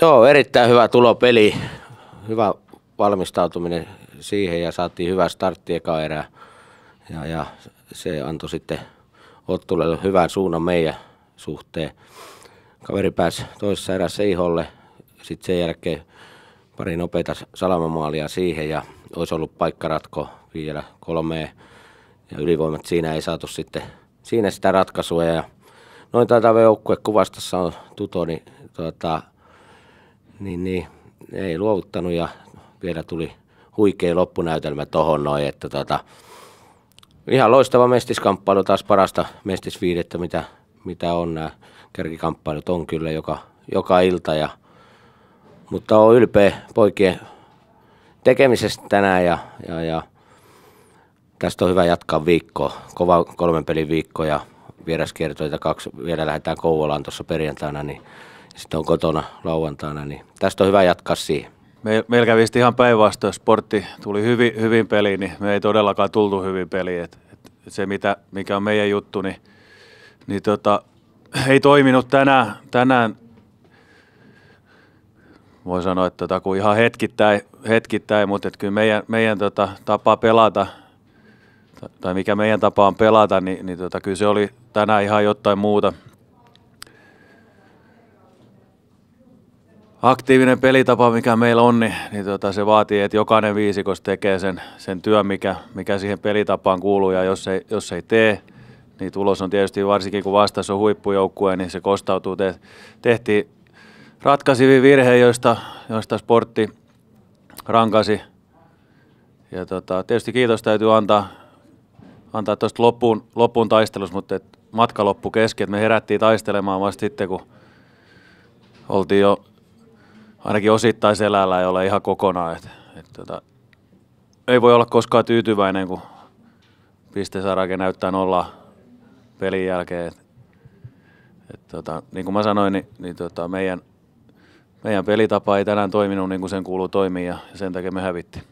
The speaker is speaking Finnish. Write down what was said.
Joo, erittäin hyvä tulopeli. Hyvä valmistautuminen siihen ja saatiin hyvä startti eka erää. Ja, ja se antoi sitten Ottulle hyvän suunnan meidän suhteen. Kaveri pääsi toisessa erässä iholle. Sitten sen jälkeen pari nopeita salamamaalia siihen ja olisi ollut paikkaratko vielä kolmeen. Ja ylivoimat siinä ei saatu sitten siinä sitä ratkaisua. Ja noin taitaa joukkue kuvastossa on tuto, niin tuota, niin, niin ei luovuttanut ja vielä tuli huikea loppunäytelmä tohon noin, että tota, ihan loistava mestiskamppailu, taas parasta mestisviidettä, mitä, mitä on nämä kärkikamppailut on kyllä joka, joka ilta. Ja, mutta on ylpeä poikien tekemisestä tänään ja, ja, ja tästä on hyvä jatkaa viikkoa, kova kolmen pelin viikko ja vieraskiertoita kaksi, vielä lähdetään Kouvolaan tuossa perjantaina, niin sitten on kotona lauantaina, niin tästä on hyvä jatkaa siihen. Me, meillä kävi ihan päinvastoin, sportti tuli hyvin, hyvin peliin, niin me ei todellakaan tultu hyvin peliin. Et, et se, mitä, mikä on meidän juttu, niin, niin tota, ei toiminut tänään, tänään voi sanoa, että tota, kun ihan hetkittäin, hetkittäin mutta et kyllä meidän, meidän tota, tapa pelata, tai mikä meidän tapa on pelata, niin, niin tota, kyllä se oli tänään ihan jotain muuta, aktiivinen pelitapa, mikä meillä on, niin, niin tota, se vaatii, että jokainen viisikos tekee sen, sen työn, mikä, mikä siihen pelitapaan kuuluu. Ja jos ei, jos ei tee, niin tulos on tietysti, varsinkin kun vastas on huippujoukkue, niin se kostautuu. Te, tehtiin ratkaisivia virhe, joista, joista sportti rankasi. Ja tota, tietysti kiitos täytyy antaa, antaa tuosta loppuun, loppuun taistelussa, mutta et matka loppu kesken. Me herättiin taistelemaan vasta sitten, kun oltiin jo ainakin osittain selällä ei ole ihan kokonaan. Et, et, tota, ei voi olla koskaan tyytyväinen, kun pistesarake näyttää nolla pelin jälkeen. Et, et, tota, niin kuin mä sanoin, niin, niin tota, meidän, meidän pelitapa ei tänään toiminut niin kuin sen kuuluu toimia ja sen takia me hävittiin.